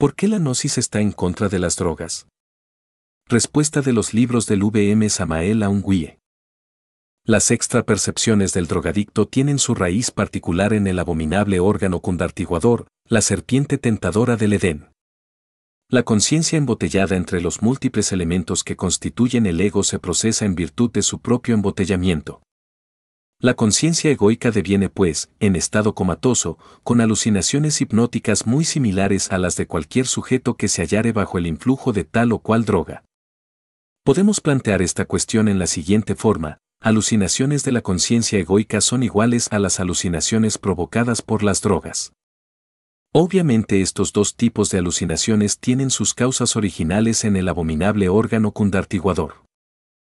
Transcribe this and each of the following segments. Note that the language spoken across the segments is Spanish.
¿Por qué la gnosis está en contra de las drogas? Respuesta de los libros del VM Samael Aungüie Las extra percepciones del drogadicto tienen su raíz particular en el abominable órgano condartiguador, la serpiente tentadora del Edén. La conciencia embotellada entre los múltiples elementos que constituyen el ego se procesa en virtud de su propio embotellamiento. La conciencia egoica deviene pues, en estado comatoso, con alucinaciones hipnóticas muy similares a las de cualquier sujeto que se hallare bajo el influjo de tal o cual droga. Podemos plantear esta cuestión en la siguiente forma, alucinaciones de la conciencia egoica son iguales a las alucinaciones provocadas por las drogas. Obviamente estos dos tipos de alucinaciones tienen sus causas originales en el abominable órgano cundartiguador.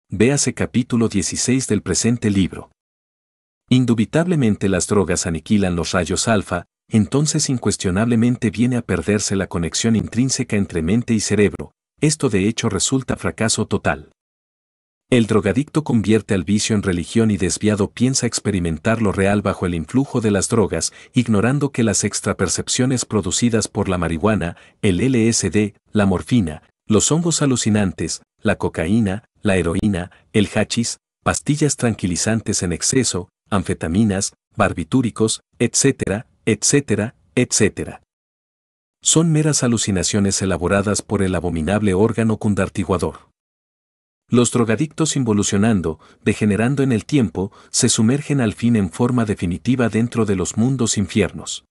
Véase capítulo 16 del presente libro. Indubitablemente las drogas aniquilan los rayos alfa, entonces incuestionablemente viene a perderse la conexión intrínseca entre mente y cerebro, esto de hecho resulta fracaso total. El drogadicto convierte al vicio en religión y desviado piensa experimentar lo real bajo el influjo de las drogas, ignorando que las extrapercepciones producidas por la marihuana, el LSD, la morfina, los hongos alucinantes, la cocaína, la heroína, el hachís, pastillas tranquilizantes en exceso, anfetaminas, barbitúricos, etcétera, etcétera, etcétera. Son meras alucinaciones elaboradas por el abominable órgano cundartiguador. Los drogadictos involucionando, degenerando en el tiempo, se sumergen al fin en forma definitiva dentro de los mundos infiernos.